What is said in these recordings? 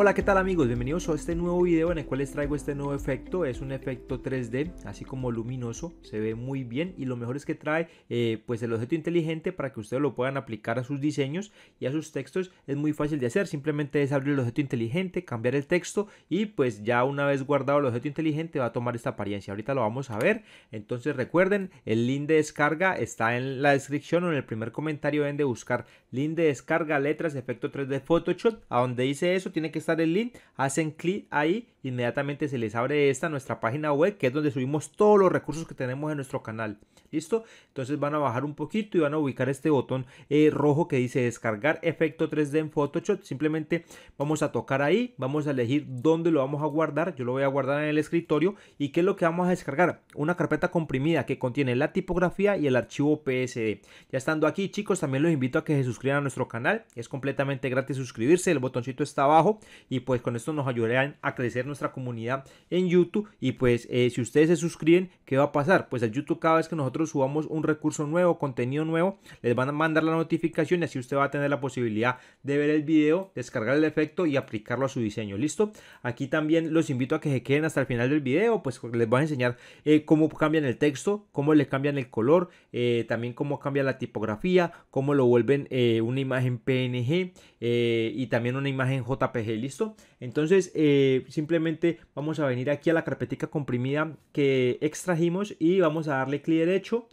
Hola, ¿qué tal amigos? Bienvenidos a este nuevo video en el cual les traigo este nuevo efecto. Es un efecto 3D, así como luminoso, se ve muy bien y lo mejor es que trae eh, pues el objeto inteligente para que ustedes lo puedan aplicar a sus diseños y a sus textos. Es muy fácil de hacer, simplemente es abrir el objeto inteligente, cambiar el texto y pues ya una vez guardado el objeto inteligente va a tomar esta apariencia. Ahorita lo vamos a ver, entonces recuerden, el link de descarga está en la descripción o en el primer comentario deben de buscar link de descarga, letras, efecto 3D Photoshop. A donde dice eso tiene que estar el link, hacen clic ahí, inmediatamente se les abre esta nuestra página web, que es donde subimos todos los recursos que tenemos en nuestro canal. ¿Listo? Entonces van a bajar un poquito y van a ubicar este botón eh, rojo que dice descargar efecto 3D en Photoshop. Simplemente vamos a tocar ahí, vamos a elegir dónde lo vamos a guardar. Yo lo voy a guardar en el escritorio. ¿Y qué es lo que vamos a descargar? Una carpeta comprimida que contiene la tipografía y el archivo PSD. Ya estando aquí chicos, también los invito a que se suscriban a nuestro canal. Es completamente gratis suscribirse, el botoncito está abajo y pues con esto nos ayudarán a crecer nuestra comunidad en YouTube y pues eh, si ustedes se suscriben, ¿qué va a pasar? Pues a YouTube cada vez que nosotros subamos un recurso nuevo, contenido nuevo, les van a mandar la notificación y así usted va a tener la posibilidad de ver el video, descargar el efecto y aplicarlo a su diseño, ¿listo? Aquí también los invito a que se queden hasta el final del video, pues les voy a enseñar eh, cómo cambian el texto, cómo le cambian el color, eh, también cómo cambia la tipografía, cómo lo vuelven una imagen PNG y también una imagen JPG ¿listo? Entonces, eh, simplemente vamos a venir aquí a la carpetica comprimida que extrajimos y vamos a darle clic derecho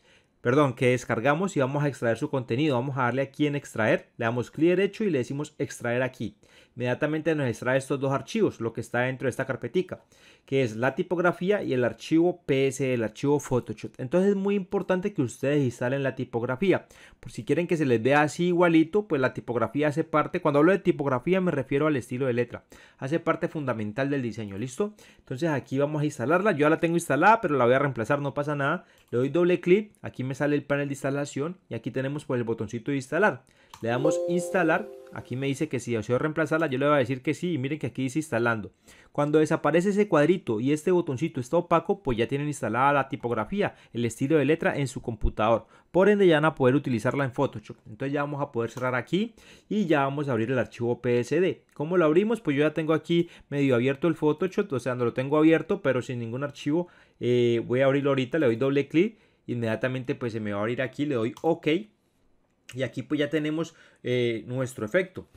perdón, que descargamos y vamos a extraer su contenido. Vamos a darle aquí en extraer, le damos clic derecho y le decimos extraer aquí. Inmediatamente nos extrae estos dos archivos, lo que está dentro de esta carpetica, que es la tipografía y el archivo PS, el archivo Photoshop. Entonces es muy importante que ustedes instalen la tipografía. Por si quieren que se les vea así igualito, pues la tipografía hace parte, cuando hablo de tipografía me refiero al estilo de letra. Hace parte fundamental del diseño, ¿listo? Entonces aquí vamos a instalarla. Yo ya la tengo instalada, pero la voy a reemplazar, no pasa nada. Le doy doble clic, aquí me sale el panel de instalación y aquí tenemos pues, el botoncito de instalar. Le damos instalar, aquí me dice que si deseo reemplazarla, yo le voy a decir que sí y miren que aquí dice instalando. Cuando desaparece ese cuadrito y este botoncito está opaco, pues ya tienen instalada la tipografía, el estilo de letra en su computador. Por ende ya van a poder utilizarla en Photoshop. Entonces ya vamos a poder cerrar aquí y ya vamos a abrir el archivo PSD. ¿Cómo lo abrimos? Pues yo ya tengo aquí medio abierto el Photoshop, o sea, no lo tengo abierto, pero sin ningún archivo eh, voy a abrirlo ahorita, le doy doble clic. Inmediatamente pues se me va a abrir aquí, le doy OK. Y aquí pues ya tenemos eh, nuestro efecto.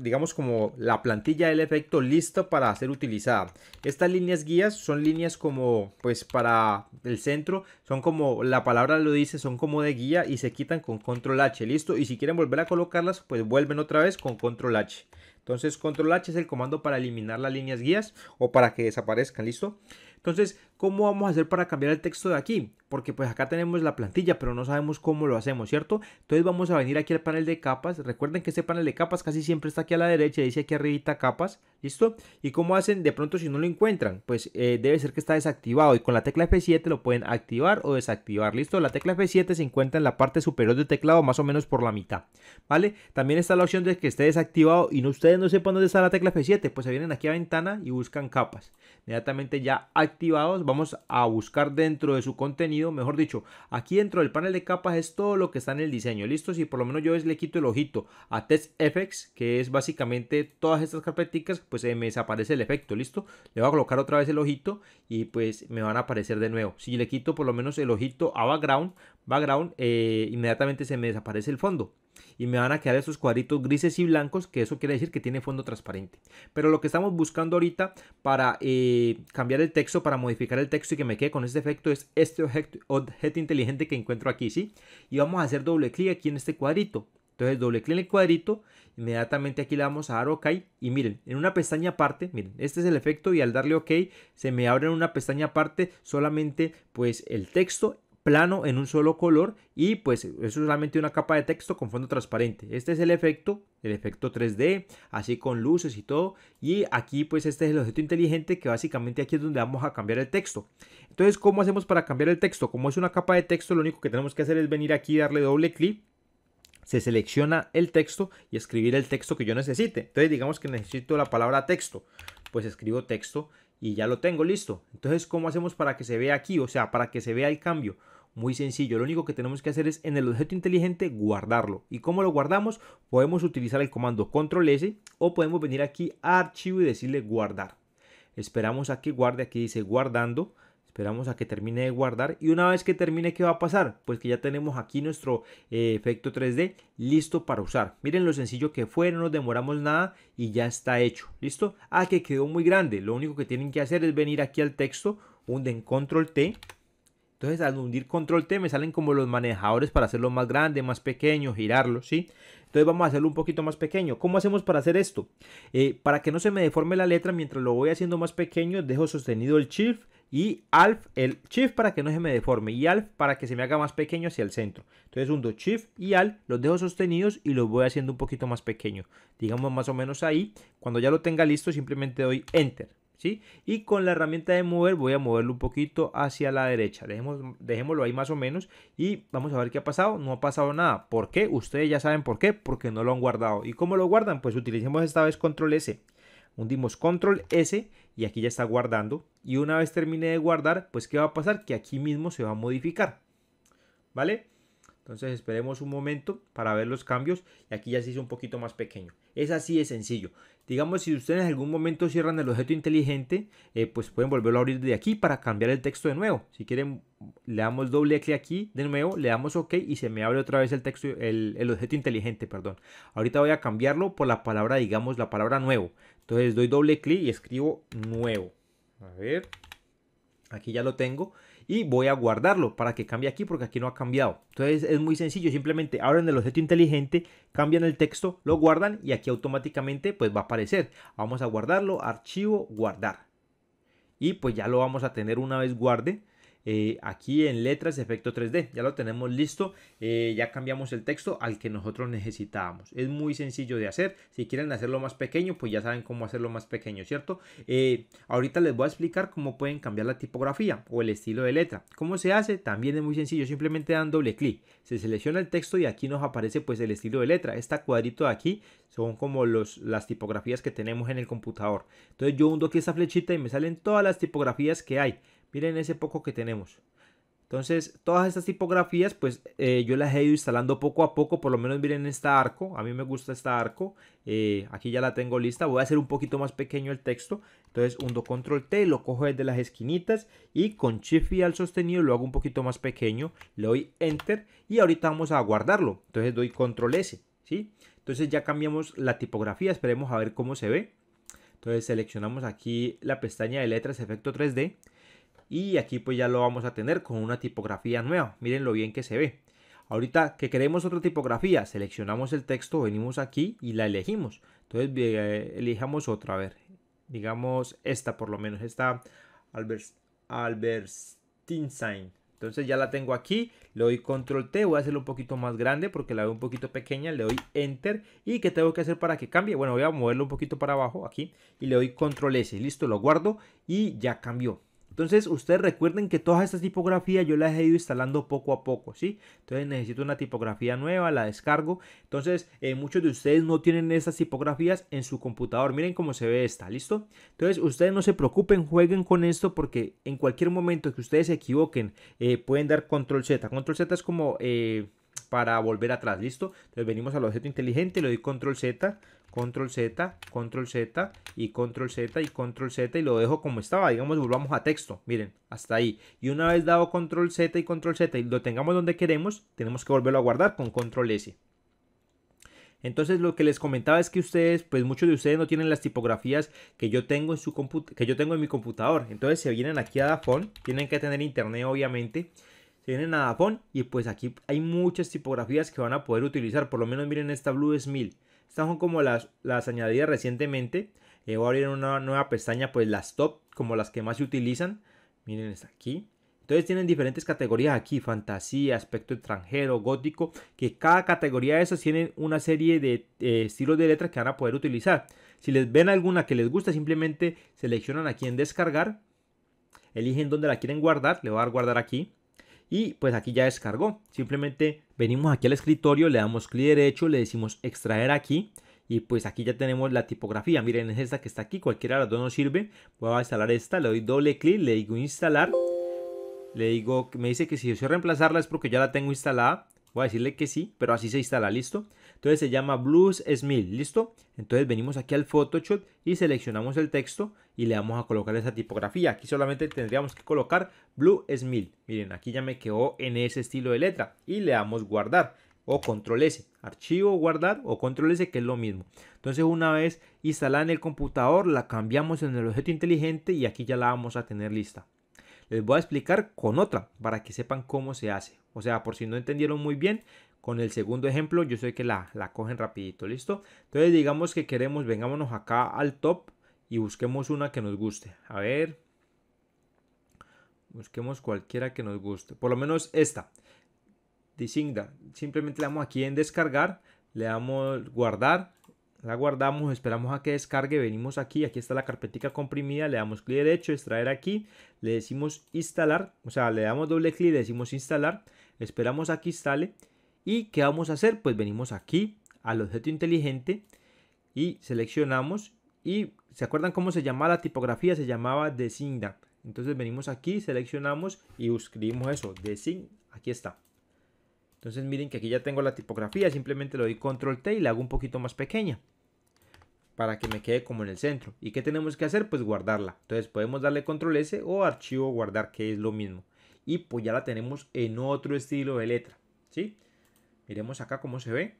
digamos como la plantilla del efecto listo para ser utilizada. Estas líneas guías son líneas como pues para el centro, son como la palabra lo dice, son como de guía y se quitan con control H, listo. Y si quieren volver a colocarlas, pues vuelven otra vez con control H. Entonces control H es el comando para eliminar las líneas guías o para que desaparezcan, listo. Entonces ¿Cómo vamos a hacer para cambiar el texto de aquí? Porque pues acá tenemos la plantilla, pero no sabemos cómo lo hacemos, ¿cierto? Entonces vamos a venir aquí al panel de capas. Recuerden que este panel de capas casi siempre está aquí a la derecha, dice aquí arribita capas, ¿listo? ¿Y cómo hacen de pronto si no lo encuentran? Pues eh, debe ser que está desactivado y con la tecla F7 lo pueden activar o desactivar, ¿listo? La tecla F7 se encuentra en la parte superior del teclado, más o menos por la mitad, ¿vale? También está la opción de que esté desactivado y no, ustedes no sepan dónde está la tecla F7, pues se vienen aquí a ventana y buscan capas. Inmediatamente ya activados vamos a buscar dentro de su contenido, mejor dicho, aquí dentro del panel de capas es todo lo que está en el diseño, listo, si por lo menos yo le quito el ojito a effects, que es básicamente todas estas carpeticas, pues se me desaparece el efecto, listo, le voy a colocar otra vez el ojito y pues me van a aparecer de nuevo, si le quito por lo menos el ojito a background, background, eh, inmediatamente se me desaparece el fondo, y me van a quedar esos cuadritos grises y blancos que eso quiere decir que tiene fondo transparente pero lo que estamos buscando ahorita para eh, cambiar el texto para modificar el texto y que me quede con este efecto es este objeto, objeto inteligente que encuentro aquí sí y vamos a hacer doble clic aquí en este cuadrito entonces doble clic en el cuadrito, inmediatamente aquí le vamos a dar OK y miren, en una pestaña aparte, miren, este es el efecto y al darle OK se me abre en una pestaña aparte solamente pues el texto plano en un solo color y pues es solamente una capa de texto con fondo transparente. Este es el efecto, el efecto 3D, así con luces y todo. Y aquí pues este es el objeto inteligente que básicamente aquí es donde vamos a cambiar el texto. Entonces, ¿cómo hacemos para cambiar el texto? Como es una capa de texto, lo único que tenemos que hacer es venir aquí y darle doble clic. Se selecciona el texto y escribir el texto que yo necesite. Entonces digamos que necesito la palabra texto. Pues escribo texto y ya lo tengo listo. Entonces, ¿cómo hacemos para que se vea aquí? O sea, para que se vea el cambio. Muy sencillo, lo único que tenemos que hacer es en el objeto inteligente guardarlo. ¿Y cómo lo guardamos? Podemos utilizar el comando control S o podemos venir aquí a archivo y decirle guardar. Esperamos a que guarde, aquí dice guardando. Esperamos a que termine de guardar y una vez que termine, ¿qué va a pasar? Pues que ya tenemos aquí nuestro eh, efecto 3D listo para usar. Miren lo sencillo que fue, no nos demoramos nada y ya está hecho. ¿Listo? Ah, que quedó muy grande. Lo único que tienen que hacer es venir aquí al texto, hunden control T entonces al hundir control T me salen como los manejadores para hacerlo más grande, más pequeño, girarlo, ¿sí? Entonces vamos a hacerlo un poquito más pequeño. ¿Cómo hacemos para hacer esto? Eh, para que no se me deforme la letra mientras lo voy haciendo más pequeño, dejo sostenido el shift y alf, el shift para que no se me deforme y alf para que se me haga más pequeño hacia el centro. Entonces hundo shift y alf, los dejo sostenidos y los voy haciendo un poquito más pequeño. Digamos más o menos ahí. Cuando ya lo tenga listo simplemente doy enter. Y con la herramienta de mover voy a moverlo un poquito hacia la derecha. dejémoslo ahí más o menos y vamos a ver qué ha pasado. No ha pasado nada. ¿Por qué? Ustedes ya saben por qué. Porque no lo han guardado. ¿Y cómo lo guardan? Pues utilicemos esta vez control S. Hundimos control S y aquí ya está guardando. Y una vez termine de guardar, pues ¿qué va a pasar? Que aquí mismo se va a modificar. ¿Vale? Entonces esperemos un momento para ver los cambios y aquí ya se hizo un poquito más pequeño. Es así de sencillo. Digamos si ustedes en algún momento cierran el objeto inteligente, eh, pues pueden volverlo a abrir de aquí para cambiar el texto de nuevo. Si quieren le damos doble clic aquí de nuevo, le damos OK y se me abre otra vez el texto, el, el objeto inteligente, perdón. Ahorita voy a cambiarlo por la palabra, digamos la palabra nuevo. Entonces doy doble clic y escribo nuevo. A ver, aquí ya lo tengo y voy a guardarlo para que cambie aquí porque aquí no ha cambiado. Entonces es muy sencillo, simplemente abren el objeto inteligente, cambian el texto, lo guardan y aquí automáticamente pues va a aparecer. Vamos a guardarlo, archivo, guardar. Y pues ya lo vamos a tener una vez guarde. Eh, aquí en letras efecto 3D. Ya lo tenemos listo, eh, ya cambiamos el texto al que nosotros necesitábamos. Es muy sencillo de hacer, si quieren hacerlo más pequeño, pues ya saben cómo hacerlo más pequeño, ¿cierto? Eh, ahorita les voy a explicar cómo pueden cambiar la tipografía o el estilo de letra. ¿Cómo se hace? También es muy sencillo, simplemente dan doble clic. Se selecciona el texto y aquí nos aparece pues el estilo de letra. Este cuadrito de aquí son como los, las tipografías que tenemos en el computador. Entonces yo hundo aquí esta flechita y me salen todas las tipografías que hay. Miren ese poco que tenemos. Entonces, todas estas tipografías, pues eh, yo las he ido instalando poco a poco. Por lo menos miren esta arco. A mí me gusta esta arco. Eh, aquí ya la tengo lista. Voy a hacer un poquito más pequeño el texto. Entonces, hundo control T, lo cojo desde las esquinitas y con shift y al sostenido lo hago un poquito más pequeño. Le doy enter y ahorita vamos a guardarlo. Entonces, doy control S. ¿sí? Entonces, ya cambiamos la tipografía. Esperemos a ver cómo se ve. Entonces, seleccionamos aquí la pestaña de letras efecto 3D y aquí pues ya lo vamos a tener con una tipografía nueva. Miren lo bien que se ve. Ahorita que queremos otra tipografía, seleccionamos el texto, venimos aquí y la elegimos. Entonces eh, elijamos otra, a ver, digamos esta por lo menos, esta Albert, Einstein. Entonces ya la tengo aquí, le doy control T, voy a hacerlo un poquito más grande porque la veo un poquito pequeña, le doy enter y ¿qué tengo que hacer para que cambie? Bueno, voy a moverlo un poquito para abajo aquí y le doy control S, listo, lo guardo y ya cambió. Entonces ustedes recuerden que todas estas tipografías yo las he ido instalando poco a poco, ¿sí? Entonces necesito una tipografía nueva, la descargo. Entonces eh, muchos de ustedes no tienen estas tipografías en su computador. Miren cómo se ve esta, ¿listo? Entonces ustedes no se preocupen, jueguen con esto porque en cualquier momento que ustedes se equivoquen eh, pueden dar control Z. Control Z es como... Eh, para volver atrás, ¿listo? Entonces venimos al objeto inteligente, le doy control Z, control Z, control Z y control Z y control Z y lo dejo como estaba. Digamos, volvamos a texto. Miren, hasta ahí. Y una vez dado control Z y control Z y lo tengamos donde queremos, tenemos que volverlo a guardar con control S. Entonces lo que les comentaba es que ustedes, pues muchos de ustedes no tienen las tipografías que yo tengo en, su que yo tengo en mi computador. Entonces se vienen aquí a DaFont, tienen que tener internet obviamente. Se vienen a DaFont y pues aquí hay muchas tipografías que van a poder utilizar. Por lo menos miren esta Blue es estas son como las, las añadidas recientemente. Eh, voy a abrir una nueva pestaña, pues las top, como las que más se utilizan. Miren, está aquí. Entonces tienen diferentes categorías aquí, fantasía, aspecto extranjero, gótico, que cada categoría de esas tienen una serie de eh, estilos de letras que van a poder utilizar. Si les ven alguna que les gusta, simplemente seleccionan aquí en descargar, eligen dónde la quieren guardar, le voy a dar guardar aquí y pues aquí ya descargó. Simplemente venimos aquí al escritorio, le damos clic derecho, le decimos extraer aquí y pues aquí ya tenemos la tipografía. Miren, es esta que está aquí, cualquiera de las dos nos sirve. Voy a instalar esta, le doy doble clic, le digo instalar. Le digo, me dice que si quiero reemplazarla es porque ya la tengo instalada. Voy a decirle que sí, pero así se instala, ¿listo? Entonces se llama Blues smil, ¿listo? Entonces venimos aquí al Photoshop y seleccionamos el texto y le vamos a colocar esa tipografía. Aquí solamente tendríamos que colocar Blue smil. Miren, aquí ya me quedó en ese estilo de letra y le damos guardar o control S, archivo, guardar o control S que es lo mismo. Entonces una vez instalada en el computador la cambiamos en el objeto inteligente y aquí ya la vamos a tener lista les voy a explicar con otra para que sepan cómo se hace. O sea, por si no entendieron muy bien, con el segundo ejemplo yo sé que la, cogen rapidito, ¿listo? Entonces digamos que queremos, vengámonos acá al top y busquemos una que nos guste. A ver, busquemos cualquiera que nos guste, por lo menos esta. Disingda. simplemente le damos aquí en descargar, le damos guardar, la guardamos, esperamos a que descargue, venimos aquí, aquí está la carpetica comprimida, le damos clic derecho, extraer aquí, le decimos instalar, o sea, le damos doble clic, le decimos instalar, esperamos a que instale y ¿qué vamos a hacer? Pues venimos aquí al objeto inteligente y seleccionamos y ¿se acuerdan cómo se llamaba la tipografía? Se llamaba Designa. Entonces venimos aquí, seleccionamos y escribimos eso, Design, aquí está. Entonces miren que aquí ya tengo la tipografía, simplemente le doy control T y la hago un poquito más pequeña para que me quede como en el centro. ¿Y qué tenemos que hacer? Pues guardarla. Entonces podemos darle control S o archivo guardar, que es lo mismo. Y pues ya la tenemos en otro estilo de letra, ¿sí? Miremos acá cómo se ve.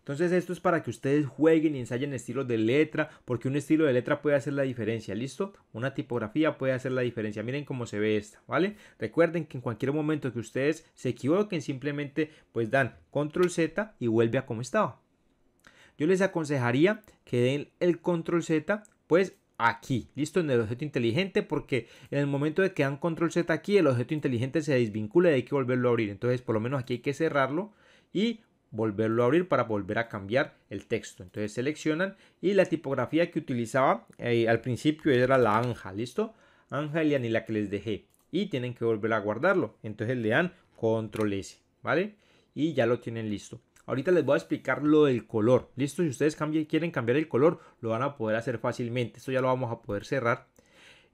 Entonces esto es para que ustedes jueguen y ensayen estilos de letra, porque un estilo de letra puede hacer la diferencia, ¿listo? Una tipografía puede hacer la diferencia, miren cómo se ve esta, ¿vale? Recuerden que en cualquier momento que ustedes se equivoquen, simplemente pues dan control Z y vuelve a como estaba. Yo les aconsejaría que den el control Z, pues aquí, listo, en el objeto inteligente, porque en el momento de que dan control Z aquí, el objeto inteligente se desvincula y hay que volverlo a abrir. Entonces, por lo menos aquí hay que cerrarlo y volverlo a abrir para volver a cambiar el texto. Entonces seleccionan y la tipografía que utilizaba eh, al principio era la anja, ¿listo? Anja y la que les dejé. Y tienen que volver a guardarlo. Entonces le dan control S, ¿vale? Y ya lo tienen listo. Ahorita les voy a explicar lo del color. Listo, si ustedes quieren cambiar el color, lo van a poder hacer fácilmente. Esto ya lo vamos a poder cerrar.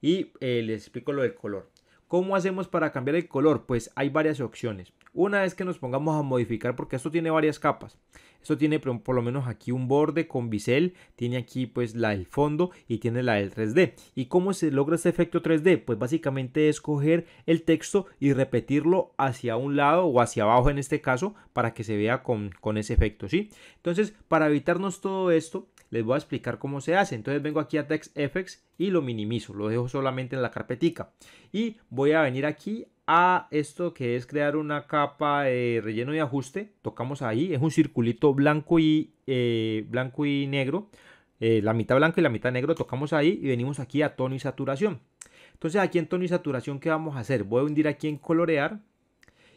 Y eh, les explico lo del color. ¿Cómo hacemos para cambiar el color? Pues hay varias opciones. Una es que nos pongamos a modificar porque esto tiene varias capas. Esto tiene por, lo menos aquí un borde con bisel, tiene aquí pues la del fondo y tiene la del 3D. ¿Y cómo se logra este efecto 3D? Pues básicamente es coger el texto y repetirlo hacia un lado o hacia abajo en este caso para que se vea con, ese efecto, ¿sí? Entonces, para evitarnos todo esto, les voy a explicar cómo se hace. Entonces vengo aquí a TextFX y lo minimizo, lo dejo solamente en la carpetica. Y voy a venir aquí a esto que es crear una capa de relleno y ajuste. Tocamos ahí, es un circulito blanco y, eh, blanco y negro. Eh, la mitad blanca y la mitad negro tocamos ahí y venimos aquí a tono y saturación. Entonces aquí en tono y saturación, ¿qué vamos a hacer? Voy a hundir aquí en colorear.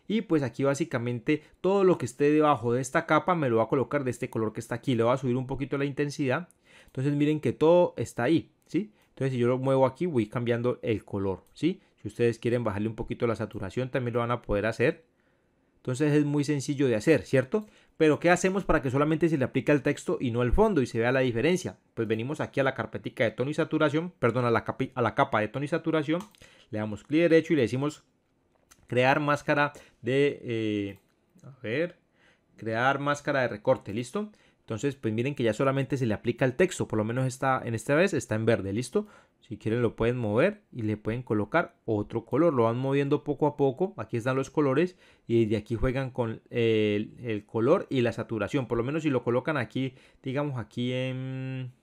Y pues aquí básicamente todo lo que esté debajo de esta capa me lo va a colocar de este color que está aquí. Le voy a subir un poquito la intensidad. Entonces miren que todo está ahí, ¿sí? Entonces si yo lo muevo aquí voy cambiando el color, ¿sí? Si ustedes quieren bajarle un poquito la saturación, también lo van a poder hacer. Entonces es muy sencillo de hacer, ¿cierto? Pero ¿qué hacemos para que solamente se le aplique el texto y no el fondo y se vea la diferencia? Pues venimos aquí a la carpetica de tono y saturación, perdón, a la, capa de tono y saturación, le damos clic derecho y le decimos crear máscara de, eh, a ver, crear máscara de recorte, ¿listo? Entonces, pues miren que ya solamente se le aplica el texto, por lo menos está en esta vez está en verde, ¿listo? Si quieren lo pueden mover y le pueden colocar otro color. Lo van moviendo poco a poco. Aquí están los colores y de aquí juegan con el, color y la saturación. Por lo menos si lo colocan aquí, digamos aquí en...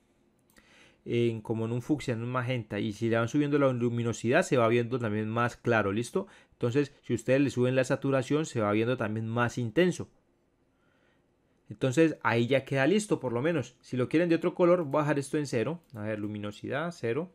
En, como en un fucsia, en un magenta. Y si le van subiendo la luminosidad, se va viendo también más claro, ¿listo? Entonces, si ustedes le suben la saturación, se va viendo también más intenso. Entonces, ahí ya queda listo, por lo menos. Si lo quieren de otro color, voy a esto en cero. A ver, luminosidad, cero.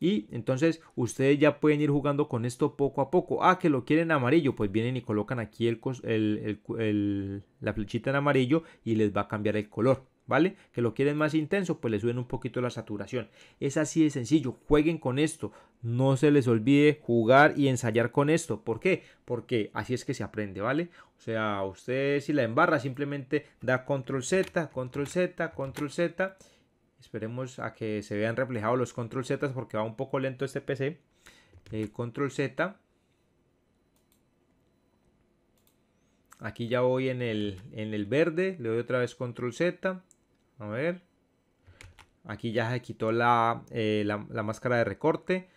Y entonces ustedes ya pueden ir jugando con esto poco a poco. Ah, que lo quieren amarillo. Pues vienen y colocan aquí el, la flechita en amarillo y les va a cambiar el color. ¿Vale? Que lo quieren más intenso, pues le suben un poquito la saturación. Es así de sencillo. Jueguen con esto. No se les olvide jugar y ensayar con esto. ¿Por qué? Porque así es que se aprende, ¿vale? O sea, ustedes si la embarran simplemente da control Z, control Z, control Z Esperemos a que se vean reflejados los control Z porque va un poco lento este PC. Eh, control Z. Aquí ya voy en el, verde. Le doy otra vez control Z. A ver. Aquí ya se quitó la, eh, la, la máscara de recorte.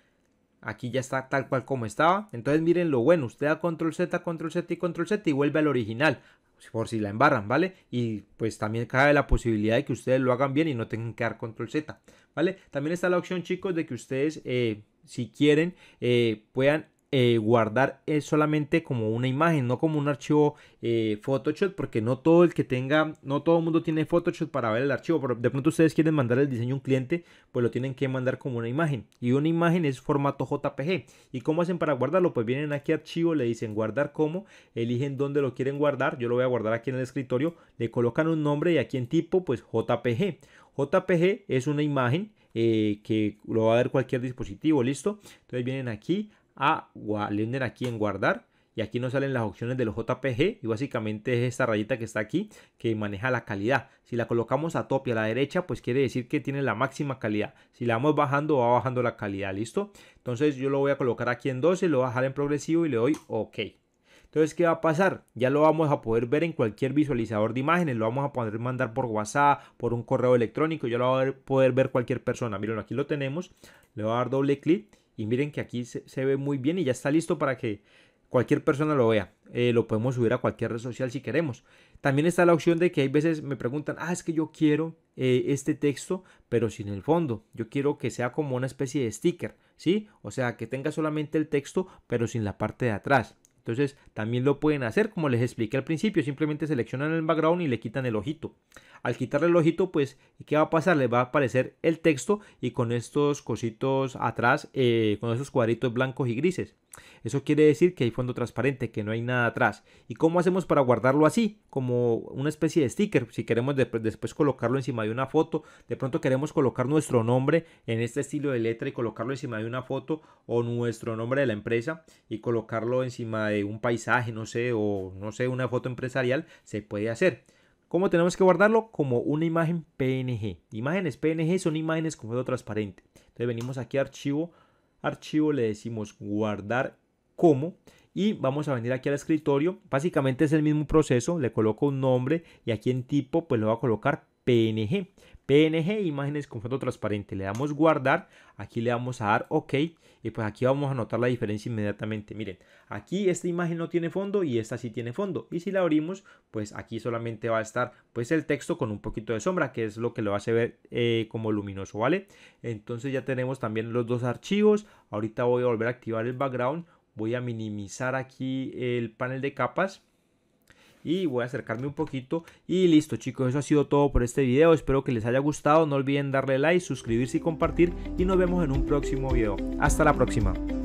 Aquí ya está tal cual como estaba. Entonces miren lo bueno. Usted da control Z, control Z y control Z y vuelve al original. Por si la embarran, ¿vale? Y pues también cabe la posibilidad de que ustedes lo hagan bien y no tengan que dar control Z, ¿vale? También está la opción, chicos, de que ustedes, eh, si quieren, eh, puedan eh, guardar es eh, solamente como una imagen, no como un archivo eh, Photoshop, porque no todo el que tenga, no todo el mundo tiene Photoshop para ver el archivo, pero de pronto ustedes quieren mandar el diseño a un cliente, pues lo tienen que mandar como una imagen. Y una imagen es formato JPG. ¿Y cómo hacen para guardarlo? Pues vienen aquí archivo, le dicen guardar como, eligen dónde lo quieren guardar, yo lo voy a guardar aquí en el escritorio, le colocan un nombre y aquí en tipo, pues JPG. JPG es una imagen. que lo va a ver cualquier dispositivo, listo. Entonces vienen aquí a den aquí en guardar y aquí nos salen las opciones de los JPG y básicamente es esta rayita que está aquí que maneja la calidad. Si la colocamos a tope a la derecha pues quiere decir que tiene la máxima calidad. Si la vamos bajando va bajando la calidad, ¿listo? Entonces yo lo voy a colocar aquí en 12, lo voy a dejar en progresivo y le doy OK. Entonces, ¿qué va a pasar? Ya lo vamos a poder ver en cualquier visualizador de imágenes, lo vamos a poder mandar por WhatsApp, por un correo electrónico, ya lo va a poder ver cualquier persona. Miren, aquí lo tenemos, le voy a dar doble clic y miren que aquí se, ve muy bien y ya está listo para que cualquier persona lo vea. Eh, lo podemos subir a cualquier red social si queremos. También está la opción de que hay veces me preguntan, ah, es que yo quiero eh, este texto, pero sin el fondo. Yo quiero que sea como una especie de sticker, ¿sí? O sea, que tenga solamente el texto, pero sin la parte de atrás. Entonces también lo pueden hacer como les expliqué al principio, simplemente seleccionan el background y le quitan el ojito. Al quitarle el ojito, pues, ¿qué va a pasar? Le va a aparecer el texto y con estos cositos atrás, eh, con esos cuadritos blancos y grises. Eso quiere decir que hay fondo transparente, que no hay nada atrás. ¿Y cómo hacemos para guardarlo así? Como una especie de sticker. Si queremos después colocarlo encima de una foto, de pronto queremos colocar nuestro nombre en este estilo de letra y colocarlo encima de una foto o nuestro nombre de la empresa y colocarlo encima de un paisaje, no sé, o no sé, una foto empresarial, se puede hacer. ¿Cómo tenemos que guardarlo? Como una imagen PNG. Imágenes PNG son imágenes con fondo transparente. Entonces venimos aquí a archivo, archivo le decimos guardar como y vamos a venir aquí al escritorio. Básicamente es el mismo proceso, le coloco un nombre y aquí en tipo pues lo va a colocar PNG. PNG, imágenes con fondo transparente. Le damos guardar, aquí le vamos a dar OK y pues aquí vamos a notar la diferencia inmediatamente. Miren, aquí esta imagen no tiene fondo y esta sí tiene fondo. Y si la abrimos, pues aquí solamente va a estar pues el texto con un poquito de sombra, que es lo que lo hace ver eh, como luminoso, ¿vale? Entonces ya tenemos también los dos archivos. Ahorita voy a volver a activar el background. Voy a minimizar aquí el panel de capas y voy a acercarme un poquito y listo chicos, eso ha sido todo por este video, espero que les haya gustado, no olviden darle like, suscribirse y compartir y nos vemos en un próximo video, hasta la próxima.